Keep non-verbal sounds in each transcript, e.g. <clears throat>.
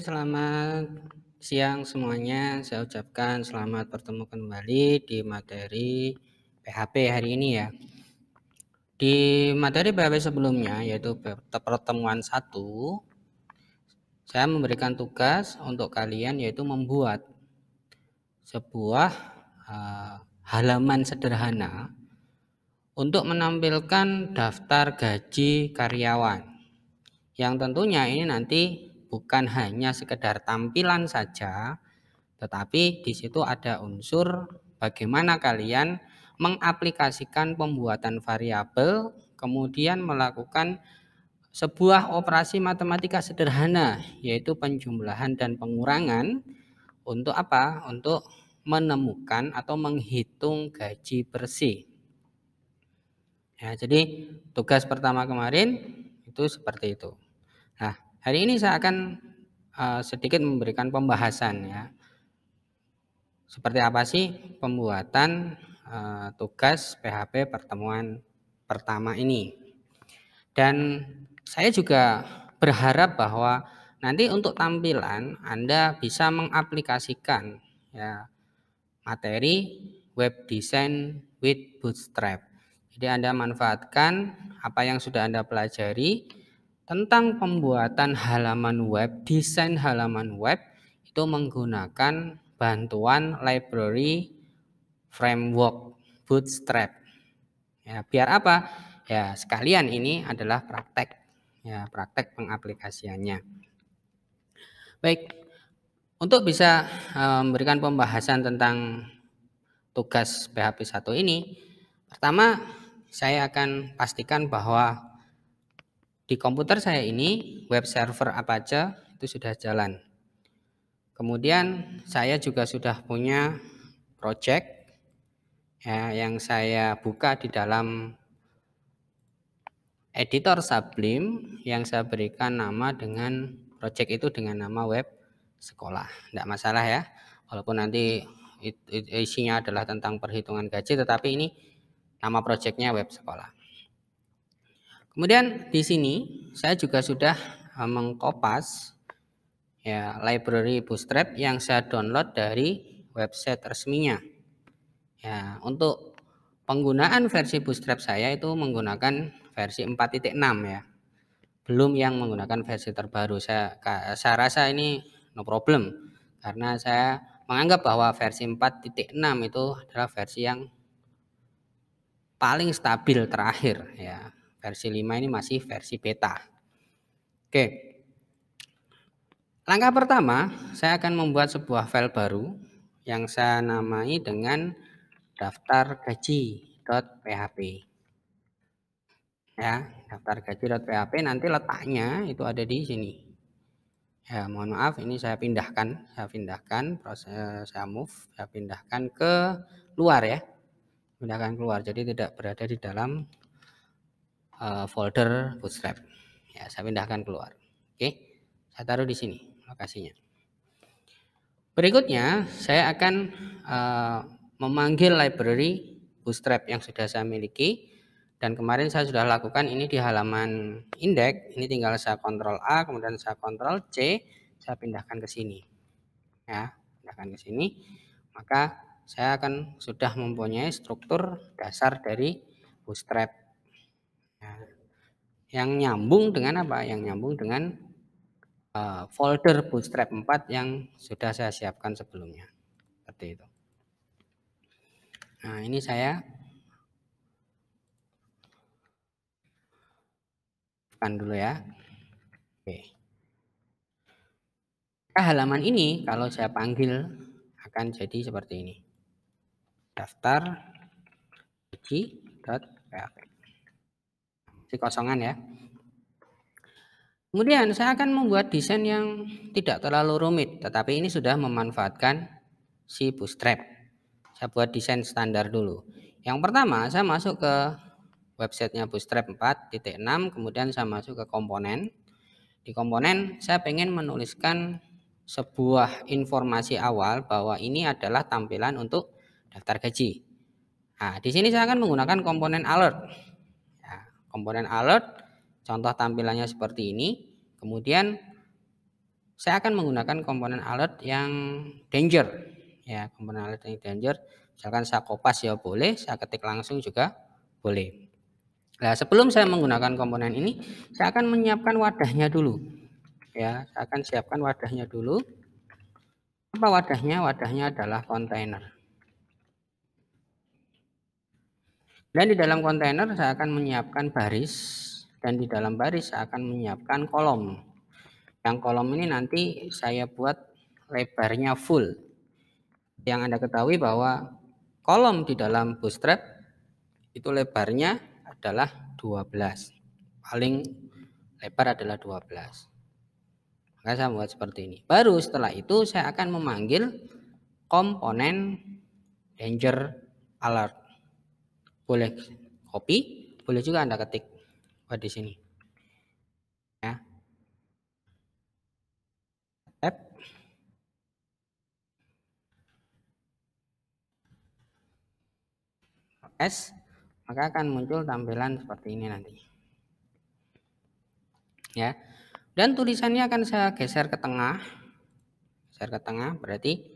selamat siang semuanya. Saya ucapkan selamat bertemu kembali di materi PHP hari ini ya. Di materi PHP sebelumnya yaitu pertemuan 1 saya memberikan tugas untuk kalian yaitu membuat sebuah uh, halaman sederhana untuk menampilkan daftar gaji karyawan. Yang tentunya ini nanti bukan hanya sekedar tampilan saja, tetapi di situ ada unsur bagaimana kalian mengaplikasikan pembuatan variabel, kemudian melakukan sebuah operasi matematika sederhana, yaitu penjumlahan dan pengurangan, untuk apa? Untuk menemukan atau menghitung gaji bersih. Ya, jadi tugas pertama kemarin itu seperti itu. Nah, Hari ini saya akan uh, sedikit memberikan pembahasan ya. Seperti apa sih pembuatan uh, tugas PHP pertemuan pertama ini. Dan saya juga berharap bahwa nanti untuk tampilan Anda bisa mengaplikasikan ya materi web design with bootstrap. Jadi Anda manfaatkan apa yang sudah Anda pelajari tentang pembuatan halaman web, desain halaman web itu menggunakan bantuan library framework Bootstrap. Ya, biar apa? Ya, sekalian ini adalah praktek ya, praktek pengaplikasiannya. Baik. Untuk bisa eh, memberikan pembahasan tentang tugas PHP 1 ini, pertama saya akan pastikan bahwa di komputer saya ini web server Apache itu sudah jalan. Kemudian saya juga sudah punya project ya, yang saya buka di dalam editor Sublim yang saya berikan nama dengan project itu dengan nama web sekolah. Tidak masalah ya, walaupun nanti isinya adalah tentang perhitungan gaji, tetapi ini nama projectnya web sekolah. Kemudian di sini saya juga sudah eh, mengkopas ya library Bootstrap yang saya download dari website resminya. Ya, untuk penggunaan versi Bootstrap saya itu menggunakan versi 4.6 ya. Belum yang menggunakan versi terbaru. Saya saya rasa ini no problem karena saya menganggap bahwa versi 4.6 itu adalah versi yang paling stabil terakhir ya Versi 5 ini masih versi beta. Oke. Langkah pertama, saya akan membuat sebuah file baru yang saya namai dengan daftar gaji.php. Ya, daftar gaji.php nanti letaknya itu ada di sini. Ya, mohon maaf ini saya pindahkan, saya pindahkan proses saya move, saya pindahkan ke luar ya. Pindahkan keluar. Jadi tidak berada di dalam Eh, folder bootstrap. Ya, saya pindahkan keluar. Oke. Saya taruh di sini lokasinya. Berikutnya, saya akan eh, memanggil library bootstrap yang sudah saya miliki dan kemarin saya sudah lakukan ini di halaman index ini tinggal saya kontrol A kemudian saya kontrol C saya pindahkan ke sini ya pindahkan ke sini maka saya akan sudah mempunyai struktur dasar dari bootstrap yang nyambung dengan apa? Yang nyambung dengan uh, folder Bootstrap 4 yang sudah saya siapkan sebelumnya. Seperti itu. Nah, ini saya tekan dulu ya. Oke. Nah, halaman ini kalau saya panggil akan jadi seperti ini. Daftar uji.php di kosongan ya. Kemudian saya akan membuat desain yang tidak terlalu rumit, tetapi ini sudah memanfaatkan si bootstrap. Saya buat desain standar dulu. Yang pertama saya masuk ke websitenya bootstrap 4.6, kemudian saya masuk ke komponen. Di komponen saya ingin menuliskan sebuah informasi awal bahwa ini adalah tampilan untuk daftar gaji. Nah, di sini saya akan menggunakan komponen alert komponen alert. Contoh tampilannya seperti ini. Kemudian saya akan menggunakan komponen alert yang danger. Ya, komponen alert yang danger. Misalkan saya kopas ya boleh, saya ketik langsung juga boleh. Nah, sebelum saya menggunakan komponen ini, saya akan menyiapkan wadahnya dulu. Ya, saya akan siapkan wadahnya dulu. Apa wadahnya? Wadahnya adalah kontainer. Dan di dalam kontainer saya akan menyiapkan baris dan di dalam baris saya akan menyiapkan kolom. Yang kolom ini nanti saya buat lebarnya full. Yang Anda ketahui bahwa kolom di dalam bootstrap itu lebarnya adalah 12. Paling lebar adalah 12. Maka saya buat seperti ini. Baru setelah itu saya akan memanggil komponen danger alert boleh copy, boleh juga Anda ketik oh, di sini. Ya. Tab. S maka akan muncul tampilan seperti ini nanti. Ya. Dan tulisannya akan saya geser ke tengah. Geser ke tengah berarti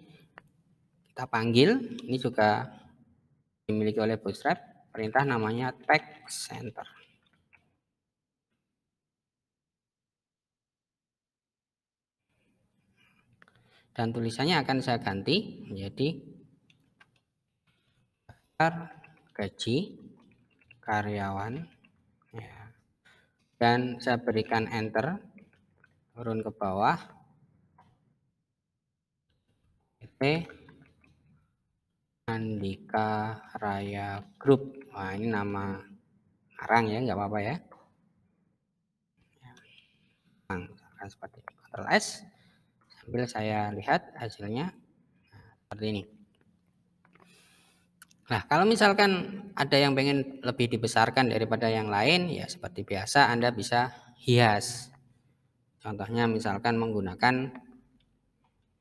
kita panggil ini juga dimiliki oleh Bootstrap perintah namanya tag center. Dan tulisannya akan saya ganti menjadi daftar gaji karyawan ya. dan saya berikan enter turun ke bawah. Oke. Andika Raya Group. Wah, ini nama arang ya, nggak apa-apa ya. Akan ya. seperti ini. Ctrl S sambil saya lihat hasilnya nah, seperti ini. Nah, kalau misalkan ada yang pengen lebih dibesarkan daripada yang lain, ya seperti biasa Anda bisa hias. Contohnya misalkan menggunakan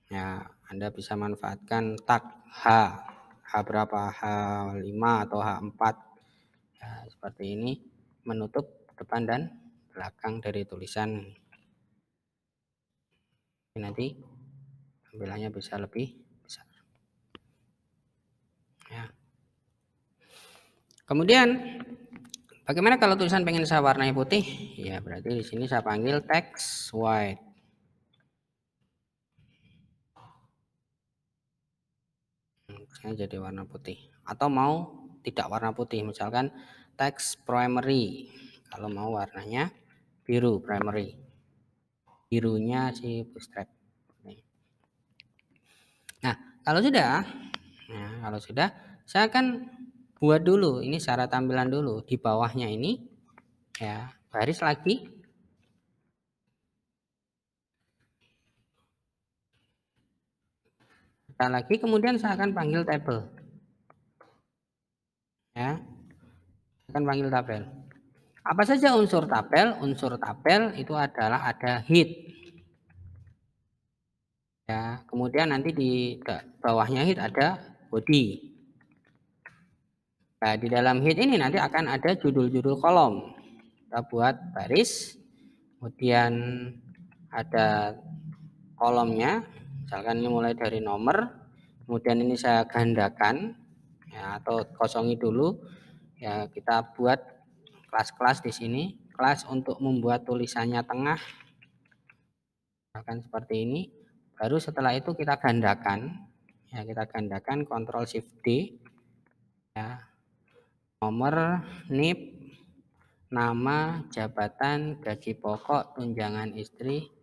ya Anda bisa manfaatkan tag H H berapa H5 atau H4 ya, nah, seperti ini menutup depan dan belakang dari tulisan ini nanti tampilannya bisa lebih besar ya. kemudian bagaimana kalau tulisan pengen saya warnai putih ya berarti di sini saya panggil text white teksnya jadi warna putih atau mau tidak warna putih misalkan teks primary kalau mau warnanya biru primary birunya si bootstrap nah kalau sudah nah kalau sudah saya akan buat dulu ini cara tampilan dulu di bawahnya ini ya baris lagi Sekali lagi kemudian saya akan panggil tabel ya saya akan panggil tabel apa saja unsur tabel unsur tabel itu adalah ada hit ya kemudian nanti di bawahnya hit ada body nah di dalam hit ini nanti akan ada judul-judul kolom kita buat baris kemudian ada kolomnya Misalkan ini mulai dari nomor, kemudian ini saya gandakan ya, atau kosongi dulu. Ya, kita buat kelas-kelas di sini. Kelas untuk membuat tulisannya tengah. Misalkan seperti ini. Baru setelah itu kita gandakan. Ya, kita gandakan Ctrl Shift D. Ya. Nomor, NIP, nama, jabatan, gaji pokok, tunjangan istri,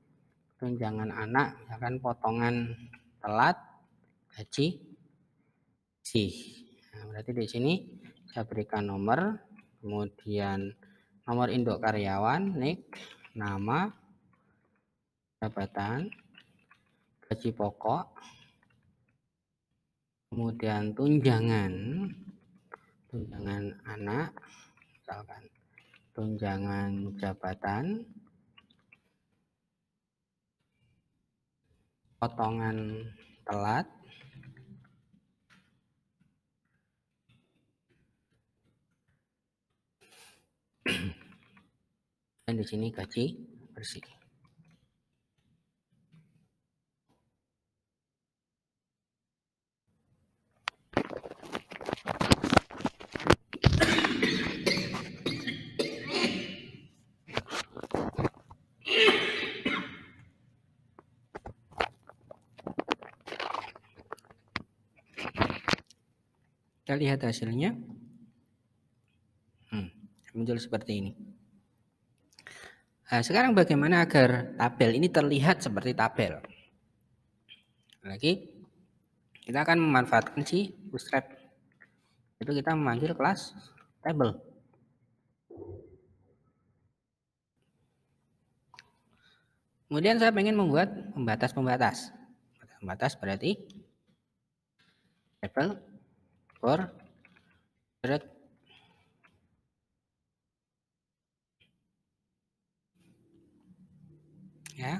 tunjangan anak ya potongan telat gaji sih nah, berarti di sini saya berikan nomor kemudian nomor induk karyawan nik nama jabatan gaji pokok kemudian tunjangan tunjangan anak misalkan tunjangan jabatan potongan telat dan di sini gaji bersih. Kita lihat hasilnya. Hmm, muncul seperti ini. Nah, sekarang bagaimana agar tabel ini terlihat seperti tabel? Lagi, kita akan memanfaatkan si bootstrap. Itu kita memanggil kelas table. Kemudian saya ingin membuat pembatas-pembatas. Pembatas berarti table per red. ya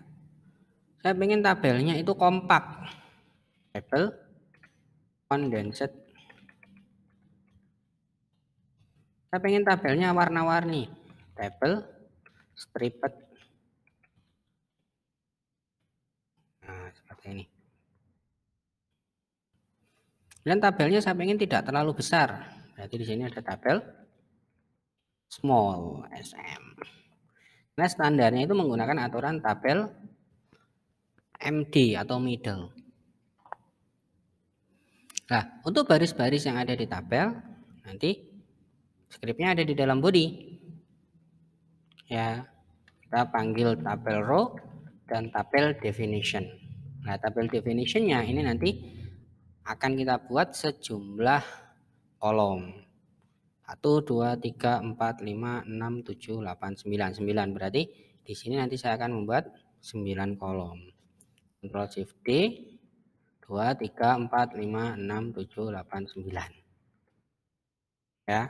saya pengen tabelnya itu kompak tabel condensed saya pengen tabelnya warna-warni tabel striped nah seperti ini Kemudian tabelnya saya ingin tidak terlalu besar. Berarti di sini ada tabel small SM. Nah standarnya itu menggunakan aturan tabel MD atau middle. Nah untuk baris-baris yang ada di tabel nanti skripnya ada di dalam body. Ya kita panggil tabel row dan tabel definition. Nah tabel definitionnya ini nanti akan kita buat sejumlah kolom 1, 2, 3, 4, 5, 6, 7, 8, 9 9 berarti di sini nanti saya akan membuat 9 kolom Ctrl Shift D 2, 3, 4, 5, 6, 7, 8, 9 ya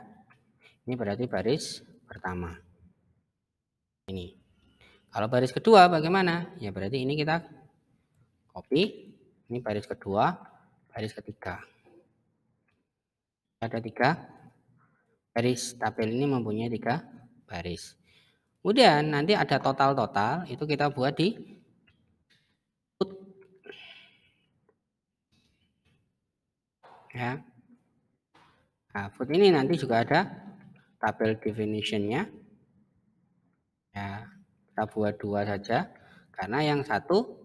ini berarti baris pertama ini kalau baris kedua bagaimana ya berarti ini kita copy ini baris kedua baris ketiga. Ada tiga baris. Tabel ini mempunyai tiga baris. Kemudian nanti ada total-total, itu kita buat di put. Ya. Nah, put ini nanti juga ada tabel definitionnya. Ya, kita buat dua saja, karena yang satu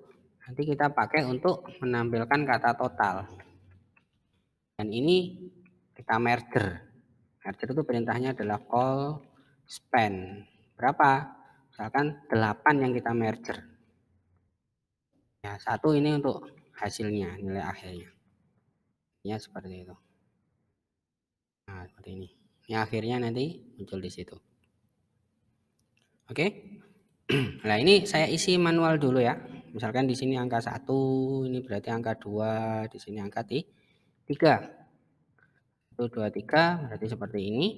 nanti kita pakai untuk menampilkan kata total. Dan ini kita merger. Merger itu perintahnya adalah call span. Berapa? Misalkan 8 yang kita merger. Ya, satu ini untuk hasilnya, nilai akhirnya. Ya, seperti itu. Nah, seperti ini. Ini akhirnya nanti muncul di situ. Oke. <clears throat> Nah, ini saya isi manual dulu ya. Misalkan di sini angka 1, ini berarti angka 2, di sini angka 3. 1, 2, 3 berarti seperti ini.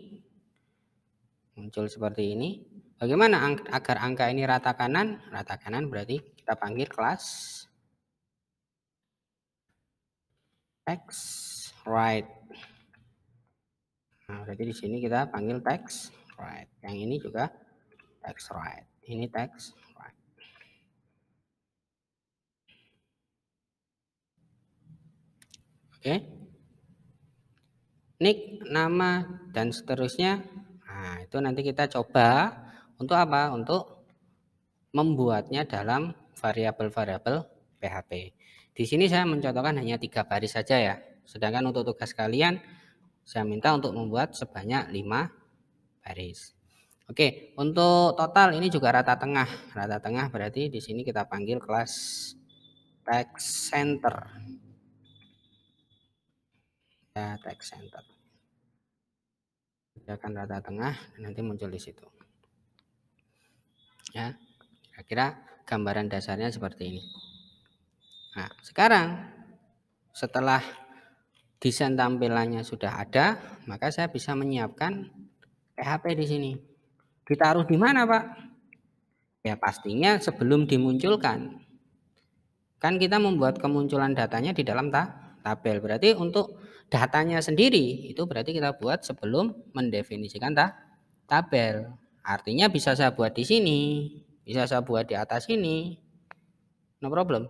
Muncul seperti ini. Bagaimana agar angka ini rata kanan? Rata kanan berarti kita panggil kelas X right. Nah, berarti di sini kita panggil text right. Yang ini juga text right. Ini text Oke. Okay. Nick, nama dan seterusnya. Nah, itu nanti kita coba untuk apa? Untuk membuatnya dalam variabel-variabel PHP. Di sini saya mencontohkan hanya tiga baris saja ya. Sedangkan untuk tugas kalian saya minta untuk membuat sebanyak 5 baris. Oke, untuk total ini juga rata tengah. Rata tengah berarti di sini kita panggil kelas text center ya text center kerjakan rata tengah nanti muncul di situ ya kira-kira gambaran dasarnya seperti ini nah sekarang setelah desain tampilannya sudah ada maka saya bisa menyiapkan PHP di sini ditaruh di mana Pak ya pastinya sebelum dimunculkan kan kita membuat kemunculan datanya di dalam ta tabel berarti untuk datanya sendiri itu berarti kita buat sebelum mendefinisikan ta tabel. Artinya bisa saya buat di sini, bisa saya buat di atas sini. No problem.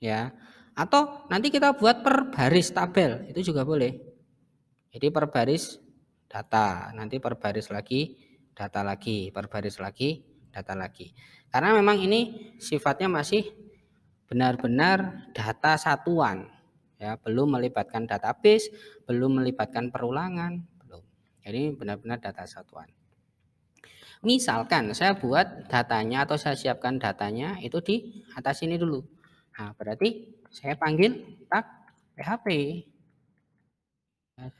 Ya. Atau nanti kita buat per baris tabel, itu juga boleh. Jadi per baris data, nanti per baris lagi data lagi, per baris lagi data lagi. Karena memang ini sifatnya masih benar-benar data satuan ya belum melibatkan database, belum melibatkan perulangan, belum. Jadi benar-benar data satuan. Misalkan saya buat datanya atau saya siapkan datanya itu di atas ini dulu. Nah, berarti saya panggil tag PHP.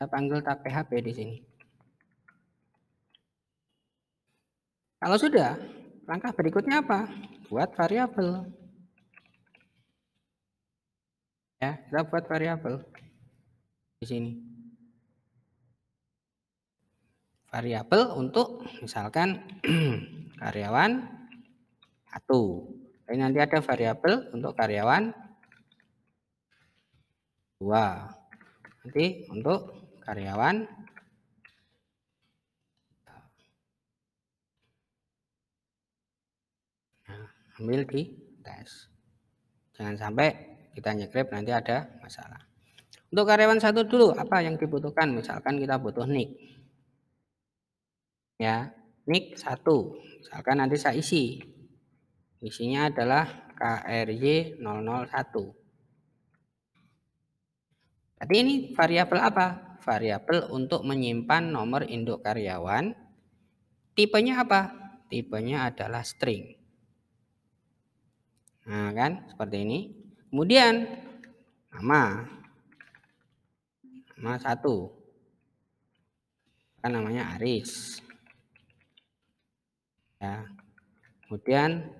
Saya panggil tag PHP di sini. Kalau sudah, langkah berikutnya apa? Buat variabel ya kita buat variabel di sini variabel untuk misalkan <clears throat> karyawan satu ini nanti ada variabel untuk karyawan dua nanti untuk karyawan nah, ambil di tes jangan sampai kita nyekrip nanti ada masalah. Untuk karyawan satu dulu, apa yang dibutuhkan? Misalkan kita butuh nick. Ya, nick satu. Misalkan nanti saya isi. Isinya adalah KRY 001. Berarti ini variabel apa? Variabel untuk menyimpan nomor induk karyawan. Tipenya apa? Tipenya adalah string. Nah, kan seperti ini. Kemudian nama. Nama satu. Kan namanya Aris. Ya. Kemudian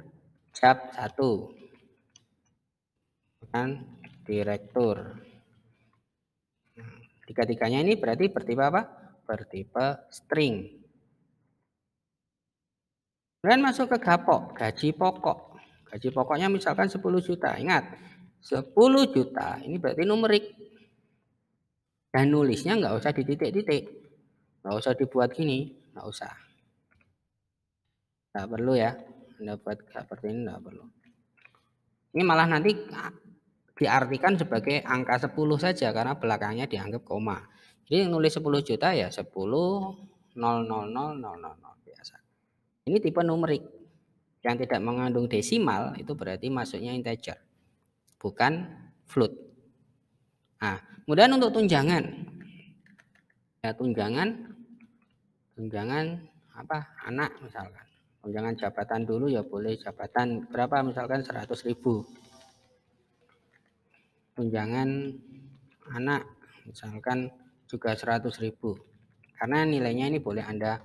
cap satu. Kan direktur. Tiga-tiganya ini berarti bertipe apa? Bertipe string. Kemudian masuk ke gapok, gaji pokok. Gaji pokoknya misalkan 10 juta. Ingat, 10 juta ini berarti numerik dan nulisnya nggak usah di titik titik nggak usah dibuat gini nggak usah nggak perlu ya dapat seperti ini nggak perlu ini malah nanti diartikan sebagai angka 10 saja karena belakangnya dianggap koma jadi nulis 10 juta ya 10 000 000 biasa ini tipe numerik yang tidak mengandung desimal itu berarti masuknya integer bukan flute. Nah, kemudian untuk tunjangan. Ya, tunjangan tunjangan apa? anak misalkan. Tunjangan jabatan dulu ya boleh jabatan berapa misalkan 100.000. Tunjangan anak misalkan juga 100.000. Karena nilainya ini boleh Anda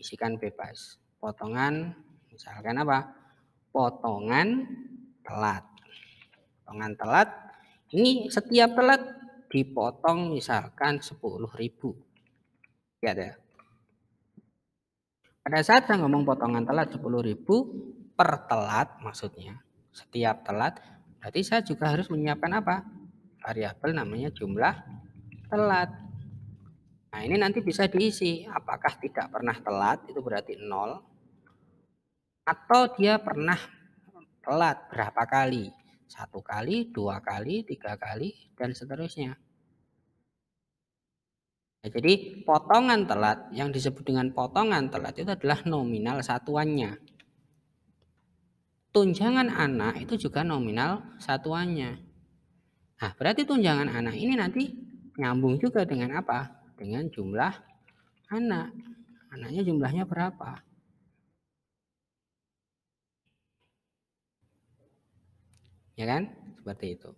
isikan bebas. Potongan misalkan apa? Potongan telat potongan telat ini setiap telat dipotong misalkan 10.000 ya ada pada saat saya ngomong potongan telat 10.000 per telat maksudnya setiap telat berarti saya juga harus menyiapkan apa variabel namanya jumlah telat nah ini nanti bisa diisi apakah tidak pernah telat itu berarti nol atau dia pernah telat berapa kali satu kali, dua kali, tiga kali, dan seterusnya. Ya, jadi potongan telat yang disebut dengan potongan telat itu adalah nominal satuannya. Tunjangan anak itu juga nominal satuannya. Nah, berarti tunjangan anak ini nanti nyambung juga dengan apa? Dengan jumlah anak. Anaknya jumlahnya berapa? Ya kan? Seperti itu.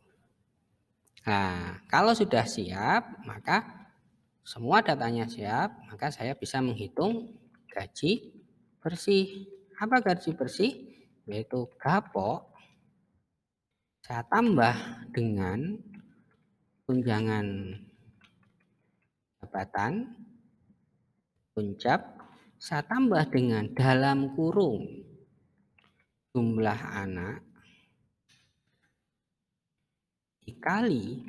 Nah, kalau sudah siap, maka semua datanya siap, maka saya bisa menghitung gaji bersih. Apa gaji bersih? Yaitu gapok saya tambah dengan tunjangan jabatan puncak saya tambah dengan dalam kurung jumlah anak dikali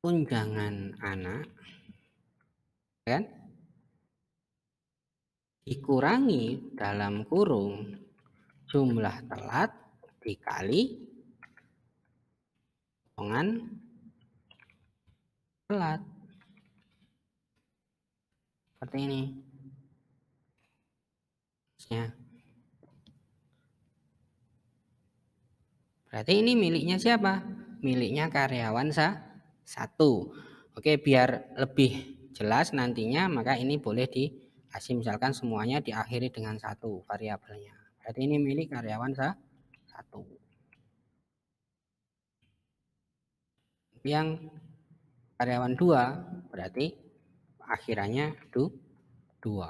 tunjangan anak kan dikurangi dalam kurung jumlah telat dikali potongan telat seperti ini ya Berarti ini miliknya siapa? Miliknya karyawan sa satu. Oke, biar lebih jelas nantinya maka ini boleh dikasih misalkan semuanya diakhiri dengan satu variabelnya. Berarti ini milik karyawan sa satu. Yang karyawan dua berarti akhirannya du dua.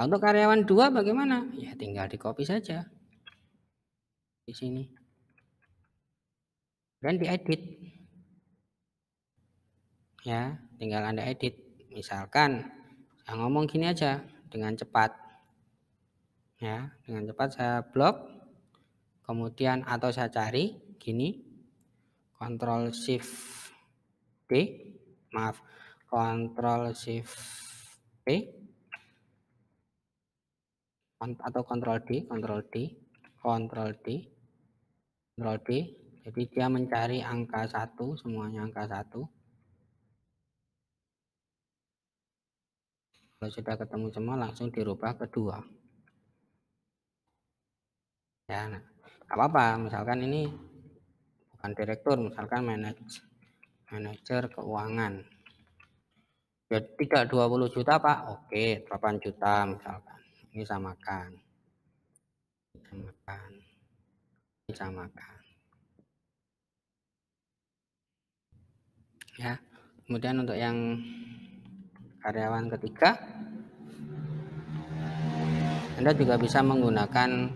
Nah, untuk karyawan dua bagaimana? Ya tinggal di copy saja di sini dan di edit ya tinggal anda edit misalkan saya ngomong gini aja dengan cepat ya dengan cepat saya blok kemudian atau saya cari gini Ctrl Shift D maaf Ctrl Shift P atau Ctrl D Ctrl D Ctrl D Ctrl Jadi dia mencari angka 1, semuanya angka 1. Kalau sudah ketemu semua langsung dirubah ke 2. Ya, nah, apa-apa. Misalkan ini bukan direktur, misalkan manage, manajer keuangan. Ya, tidak 20 juta Pak, oke 8 juta misalkan. Ini samakan. Samakan samakan. Ya, kemudian untuk yang karyawan ketiga, Anda juga bisa menggunakan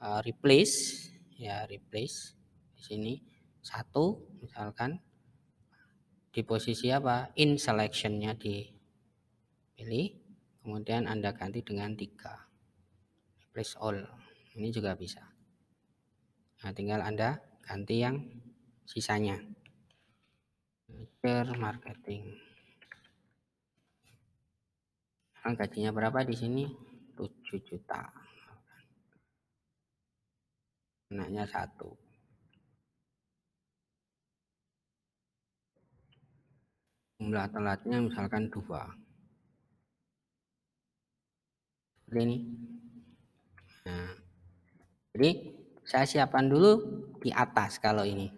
uh, replace, ya replace di sini satu misalkan di posisi apa in selectionnya dipilih kemudian anda ganti dengan tiga replace all ini juga bisa. Nah, tinggal Anda ganti yang sisanya. Share marketing. Sekarang nah, gajinya berapa di sini? 7 juta. Anaknya satu. Jumlah telatnya misalkan dua. Seperti ini. Nah, jadi saya siapkan dulu di atas kalau ini.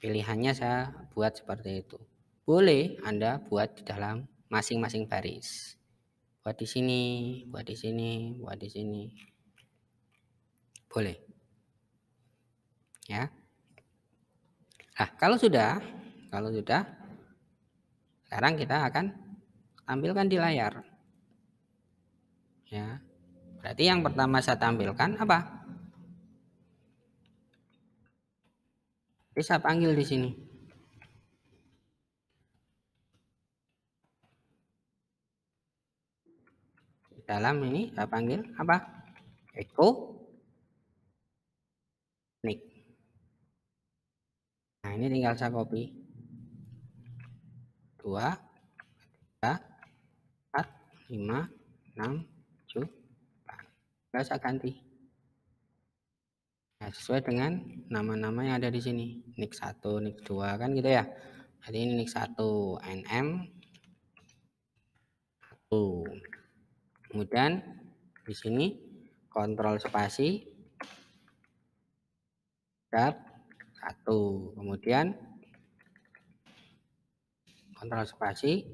Pilihannya saya buat seperti itu. Boleh Anda buat di dalam masing-masing baris. Buat di sini, buat di sini, buat di sini. Boleh. Ya. Nah, kalau sudah, kalau sudah sekarang kita akan tampilkan di layar. Ya, Berarti yang pertama saya tampilkan apa? Bisa panggil di sini. Di dalam ini saya panggil apa? Echo nick. Nah, ini tinggal saya copy. dua tiga empat lima enam 7 nggak usah ganti nah, sesuai dengan nama-nama yang ada di sini nik 1 nik 2 kan gitu ya jadi ini nik 1 nm 1 kemudian di sini kontrol spasi dap 1 kemudian kontrol spasi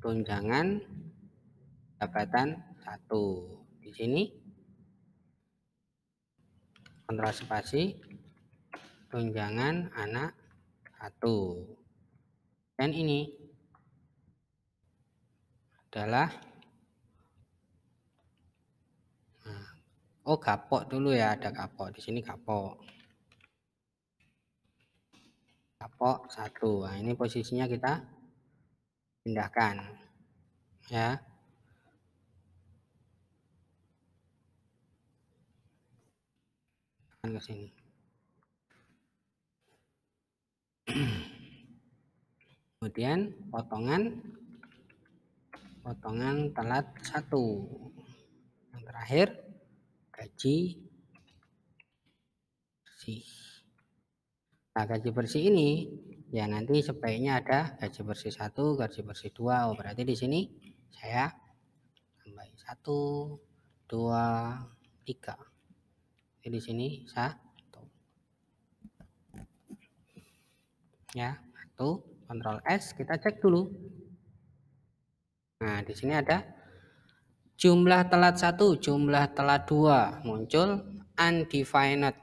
tunjangan jabatan 1 di sini kontrol spasi tunjangan anak satu dan ini adalah nah, oh kapok dulu ya ada kapok di sini kapok kapok satu nah, ini posisinya kita pindahkan ya ke sini <clears throat> kemudian potongan potongan telat satu yang terakhir gaji bersih nah gaji bersih ini ya nanti sebaiknya ada gaji bersih satu gaji bersih dua oh, berarti di sini saya tambahin satu dua tiga di sini satu ya satu kontrol S kita cek dulu nah di sini ada jumlah telat satu jumlah telat dua muncul undefined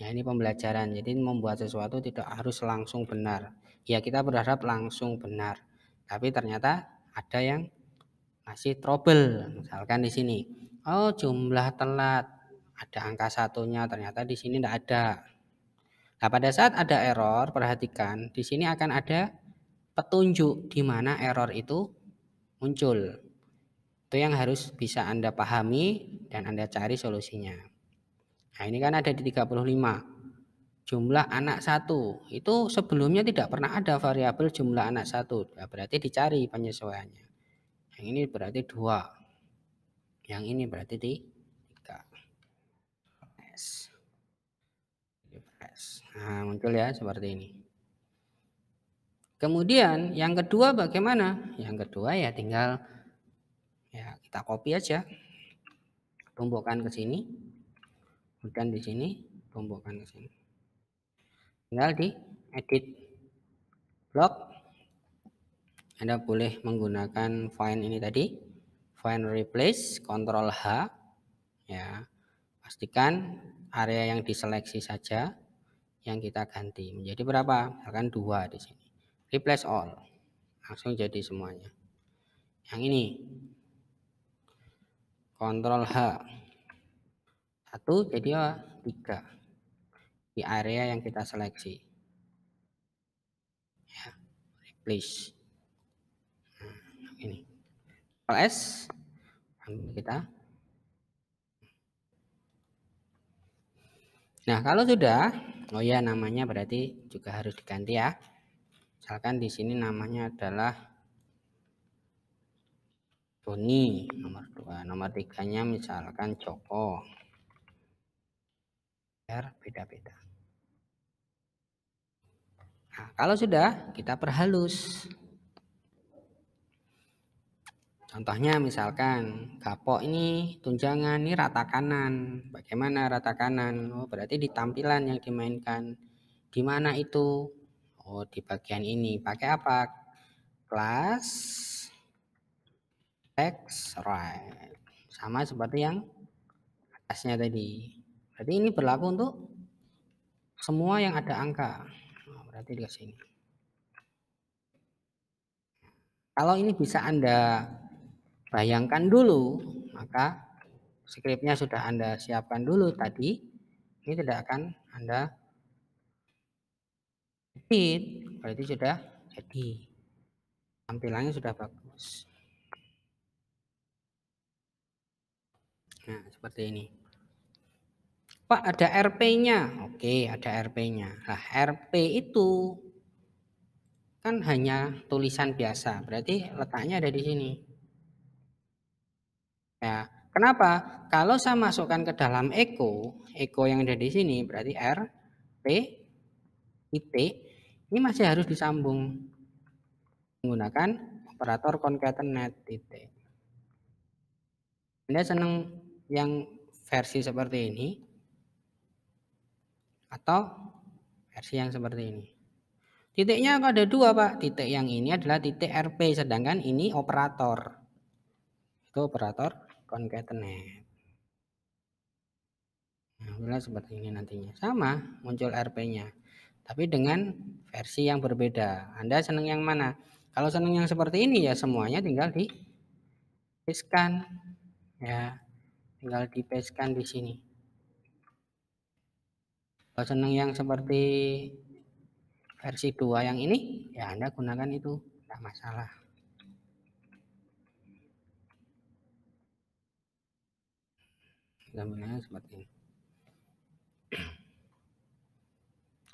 ya ini pembelajaran jadi membuat sesuatu tidak harus langsung benar ya kita berharap langsung benar tapi ternyata ada yang masih trouble misalkan di sini oh jumlah telat ada angka satunya ternyata di sini tidak ada nah pada saat ada error perhatikan di sini akan ada petunjuk di mana error itu muncul itu yang harus bisa Anda pahami dan Anda cari solusinya. Nah, ini kan ada di 35. Jumlah anak satu itu sebelumnya tidak pernah ada variabel jumlah anak satu. nah, berarti dicari penyesuaiannya. Yang ini berarti dua. Yang ini berarti Nah, muncul ya seperti ini. Kemudian yang kedua bagaimana? Yang kedua ya tinggal ya kita copy aja. Tumpukan ke sini. Kemudian di sini tumpukan ke sini. Tinggal di edit blog Anda boleh menggunakan find ini tadi, find replace, control H. Ya, pastikan area yang diseleksi saja yang kita ganti menjadi berapa? akan dua di sini. Replace all. Langsung jadi semuanya. Yang ini. Ctrl H. Satu jadi tiga di area yang kita seleksi. Ya, replace. Nah, ini. S kita Nah, kalau sudah, oh ya namanya berarti juga harus diganti ya. Misalkan di sini namanya adalah Doni nomor 2, nomor 3-nya misalkan Joko. Biar beda-beda. Nah, kalau sudah, kita perhalus. Contohnya misalkan kapok ini tunjangan ini rata kanan. Bagaimana rata kanan? Oh, berarti di tampilan yang dimainkan. Di mana itu? Oh, di bagian ini. Pakai apa? Kelas x right. Sama seperti yang atasnya tadi. Berarti ini berlaku untuk semua yang ada angka. Oh, berarti di sini. Kalau ini bisa Anda bayangkan dulu, maka skripnya sudah Anda siapkan dulu tadi. Ini tidak akan Anda edit, berarti sudah jadi. Tampilannya sudah bagus. Nah, seperti ini. Pak, ada RP-nya. Oke, ada RP-nya. Nah, RP itu kan hanya tulisan biasa. Berarti letaknya ada di sini. Ya, kenapa? Kalau saya masukkan ke dalam echo, echo yang ada di sini berarti R, P, t ini masih harus disambung menggunakan operator concatenate titik. Anda senang yang versi seperti ini atau versi yang seperti ini? Titiknya ada dua Pak, titik yang ini adalah titik RP sedangkan ini operator. Itu operator concatenate nah, bila seperti ini nantinya sama muncul RP-nya tapi dengan versi yang berbeda Anda senang yang mana kalau senang yang seperti ini ya semuanya tinggal di kan, ya tinggal di kan di sini kalau senang yang seperti versi 2 yang ini ya Anda gunakan itu tidak masalah gambarnya seperti ini.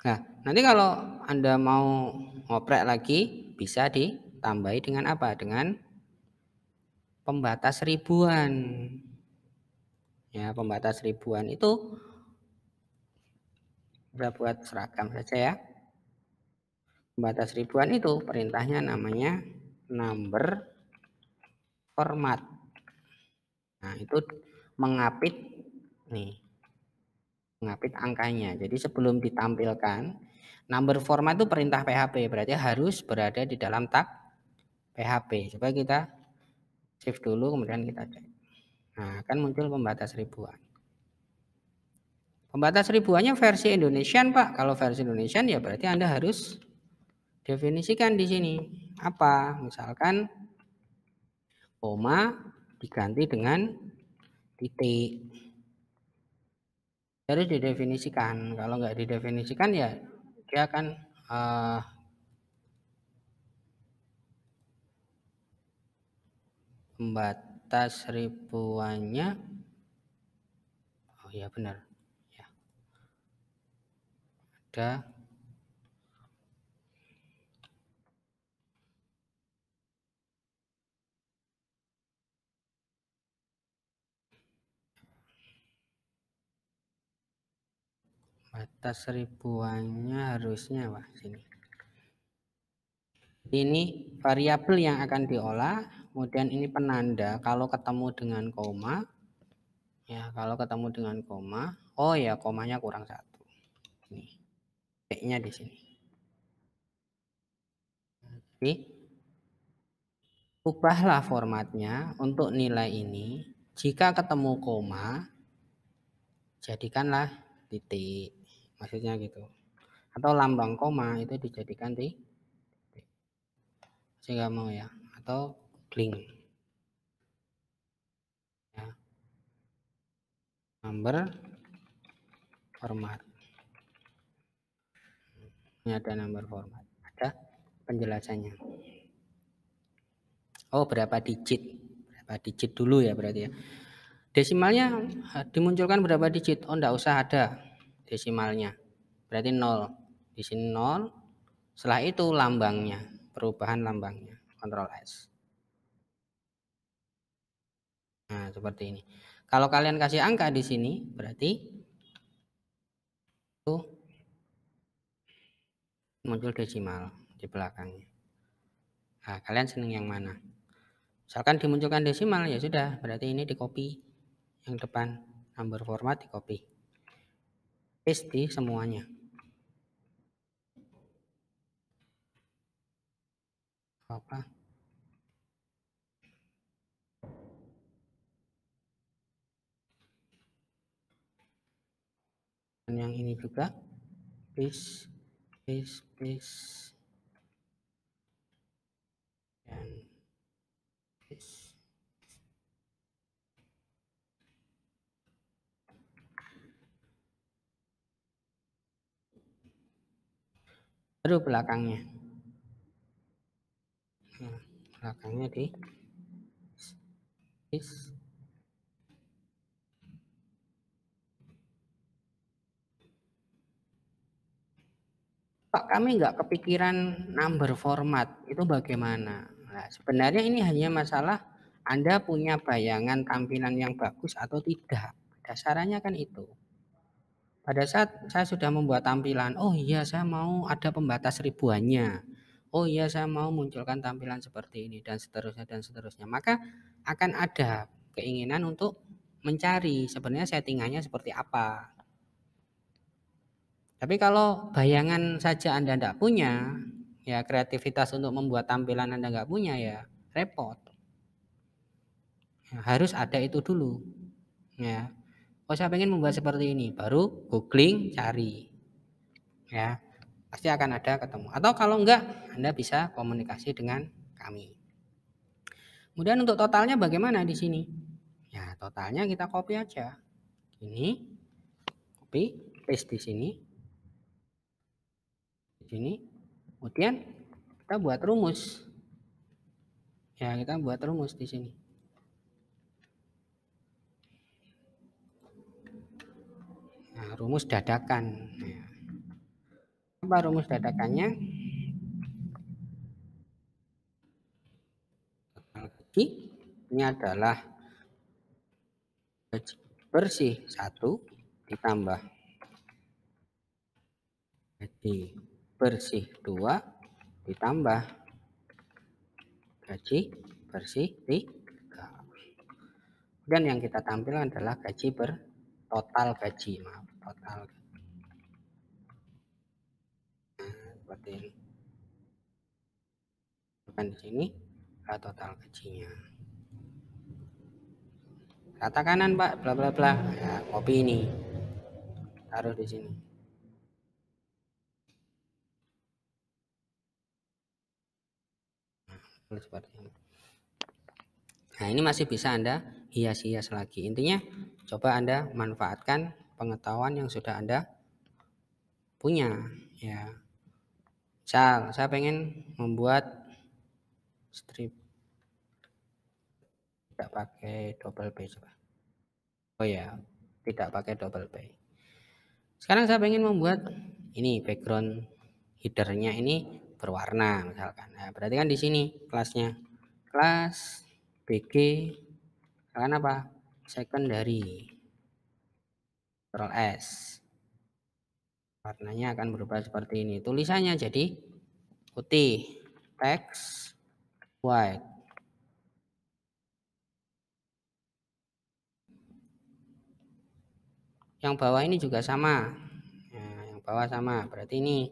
Nah, nanti kalau Anda mau ngoprek lagi bisa ditambahi dengan apa? Dengan pembatas ribuan. Ya, pembatas ribuan itu sudah buat seragam saja ya. Pembatas ribuan itu perintahnya namanya number format. Nah, itu mengapit Nih. Mengapit angkanya. Jadi sebelum ditampilkan, number format itu perintah PHP. Berarti harus berada di dalam tab PHP. Coba kita shift dulu, kemudian kita cek. Nah, akan muncul pembatas ribuan. Pembatas ribuannya versi Indonesian, Pak. Kalau versi Indonesian ya berarti Anda harus definisikan di sini. Apa? Misalkan koma diganti dengan titik harus didefinisikan. Kalau nggak didefinisikan ya dia akan uh, eh, batas ribuannya. Oh ya benar. Ya. Ada batas ribuannya harusnya wah sini ini variabel yang akan diolah kemudian ini penanda kalau ketemu dengan koma ya kalau ketemu dengan koma oh ya komanya kurang satu ini t-nya di sini oke ubahlah formatnya untuk nilai ini jika ketemu koma jadikanlah titik maksudnya gitu atau lambang koma itu dijadikan di sih nggak mau ya atau link ya. number format ini ada number format ada penjelasannya oh berapa digit berapa digit dulu ya berarti ya desimalnya eh, dimunculkan berapa digit oh enggak usah ada desimalnya. Berarti 0. Di sini 0. Setelah itu lambangnya, perubahan lambangnya, kontrol S. Nah, seperti ini. Kalau kalian kasih angka di sini, berarti itu muncul desimal di belakangnya. Nah, kalian seneng yang mana? Misalkan dimunculkan desimal, ya sudah, berarti ini di copy yang depan, number format di copy paste di semuanya apa dan yang ini juga paste paste paste dan paste baru belakangnya hmm, belakangnya di is Pak kami nggak kepikiran number format itu bagaimana nah, sebenarnya ini hanya masalah Anda punya bayangan tampilan yang bagus atau tidak Dasarnya kan itu pada saat saya sudah membuat tampilan, oh iya saya mau ada pembatas ribuannya. Oh iya saya mau munculkan tampilan seperti ini dan seterusnya dan seterusnya. Maka akan ada keinginan untuk mencari sebenarnya settingannya seperti apa. Tapi kalau bayangan saja Anda tidak punya, ya kreativitas untuk membuat tampilan Anda nggak punya ya repot. Ya, harus ada itu dulu. Ya, oh saya pengen membuat seperti ini baru googling cari ya pasti akan ada ketemu atau kalau enggak Anda bisa komunikasi dengan kami kemudian untuk totalnya bagaimana di sini ya totalnya kita copy aja ini copy paste di sini di sini kemudian kita buat rumus ya kita buat rumus di sini rumus dadakan. Ya. Apa rumus dadakannya? ini adalah gaji bersih satu ditambah gaji bersih dua ditambah gaji bersih tiga. dan yang kita tampilkan adalah gaji ber total gaji maaf total hal seperti ini bukan di sini ah, total gajinya kata kanan pak bla bla bla ya, kopi ini taruh di sini nah, seperti ini nah ini masih bisa anda hias-hias lagi intinya coba anda manfaatkan pengetahuan yang sudah Anda punya ya. Misal saya pengen membuat strip tidak pakai double B coba. Oh ya, tidak pakai double B. Sekarang saya pengen membuat ini background headernya ini berwarna misalkan. Nah, berarti kan di sini kelasnya kelas BG misalkan apa? secondary Ctrl S. Warnanya akan berubah seperti ini. Tulisannya jadi putih, teks white. Yang bawah ini juga sama. Nah, yang bawah sama, berarti ini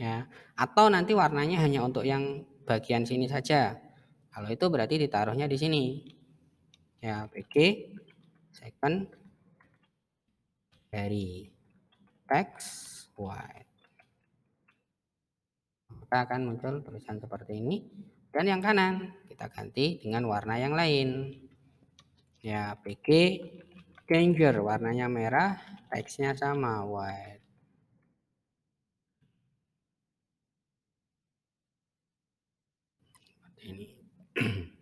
ya. Atau nanti warnanya hanya untuk yang bagian sini saja. Kalau itu berarti ditaruhnya di sini. Ya, Okay second dari x, white maka akan muncul tulisan seperti ini dan yang kanan kita ganti dengan warna yang lain ya PG danger warnanya merah teksnya sama white seperti ini <clears throat>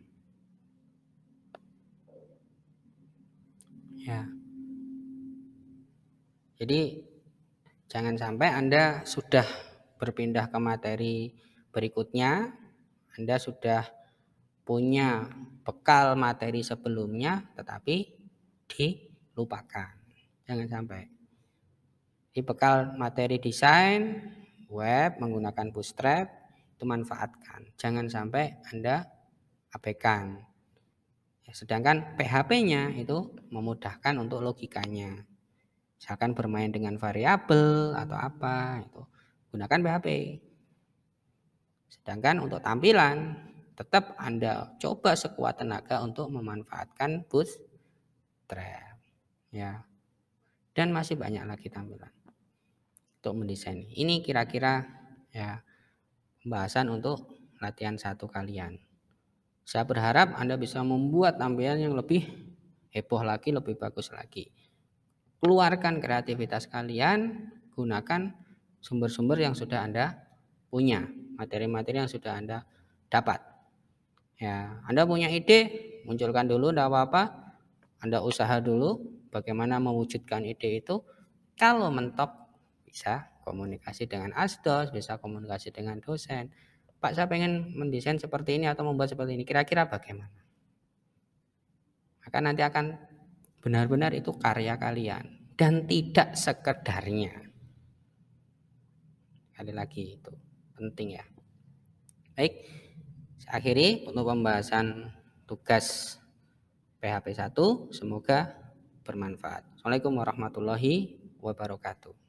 Ya. Jadi jangan sampai Anda sudah berpindah ke materi berikutnya, Anda sudah punya bekal materi sebelumnya tetapi dilupakan. Jangan sampai. Di bekal materi desain web menggunakan bootstrap itu manfaatkan. Jangan sampai Anda abaikan. Ya, sedangkan PHP-nya itu memudahkan untuk logikanya. Misalkan bermain dengan variabel atau apa itu gunakan PHP. Sedangkan untuk tampilan tetap Anda coba sekuat tenaga untuk memanfaatkan bootstrap. Ya. Dan masih banyak lagi tampilan untuk mendesain. Ini kira-kira ya pembahasan untuk latihan satu kalian. Saya berharap Anda bisa membuat tampilan yang lebih heboh lagi, lebih bagus lagi. Keluarkan kreativitas kalian, gunakan sumber-sumber yang sudah Anda punya, materi-materi yang sudah Anda dapat. Ya, Anda punya ide, munculkan dulu tidak apa-apa. Anda usaha dulu bagaimana mewujudkan ide itu. Kalau mentok bisa komunikasi dengan asdos, bisa komunikasi dengan dosen, Pak saya pengen mendesain seperti ini atau membuat seperti ini. Kira-kira bagaimana? akan nanti akan benar-benar itu karya kalian dan tidak sekedarnya. Kali lagi itu penting ya. Baik, saya akhiri untuk pembahasan tugas PHP 1. Semoga bermanfaat. Assalamualaikum warahmatullahi wabarakatuh.